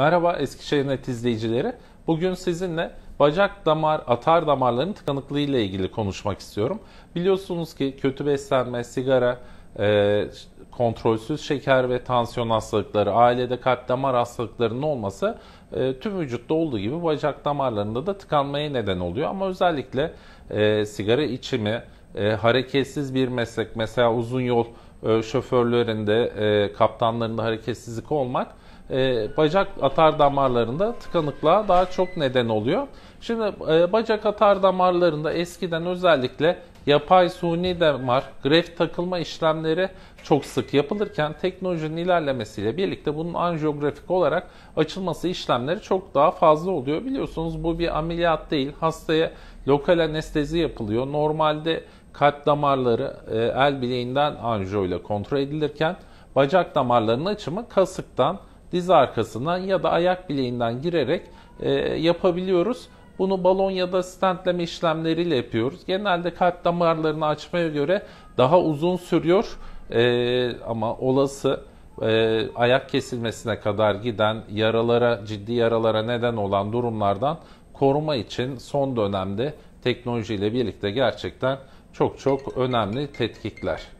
Merhaba Eskişehir Net izleyicileri. Bugün sizinle bacak damar, atar damarlarının tıkanıklığı ile ilgili konuşmak istiyorum. Biliyorsunuz ki kötü beslenme, sigara, e, kontrolsüz şeker ve tansiyon hastalıkları, ailede kalp damar hastalıklarının olması e, tüm vücutta olduğu gibi bacak damarlarında da tıkanmaya neden oluyor. Ama özellikle e, sigara içimi, e, hareketsiz bir meslek, mesela uzun yol e, şoförlerinde, e, kaptanlarında hareketsizlik olmak e, bacak atar damarlarında tıkanıklığa daha çok neden oluyor. Şimdi e, bacak atar damarlarında eskiden özellikle yapay suni damar, greft takılma işlemleri çok sık yapılırken teknolojinin ilerlemesiyle birlikte bunun anjiyografik olarak açılması işlemleri çok daha fazla oluyor. Biliyorsunuz bu bir ameliyat değil. Hastaya lokal anestezi yapılıyor. Normalde kalp damarları e, el bileğinden anjiyo ile kontrol edilirken bacak damarlarının açımı kasıktan diz arkasına ya da ayak bileğinden girerek e, yapabiliyoruz. Bunu balon ya da stentleme işlemleriyle yapıyoruz. Genelde kalp damarlarını açmaya göre daha uzun sürüyor e, ama olası e, ayak kesilmesine kadar giden yaralara, ciddi yaralara neden olan durumlardan koruma için son dönemde teknolojiyle birlikte gerçekten çok çok önemli tetkikler.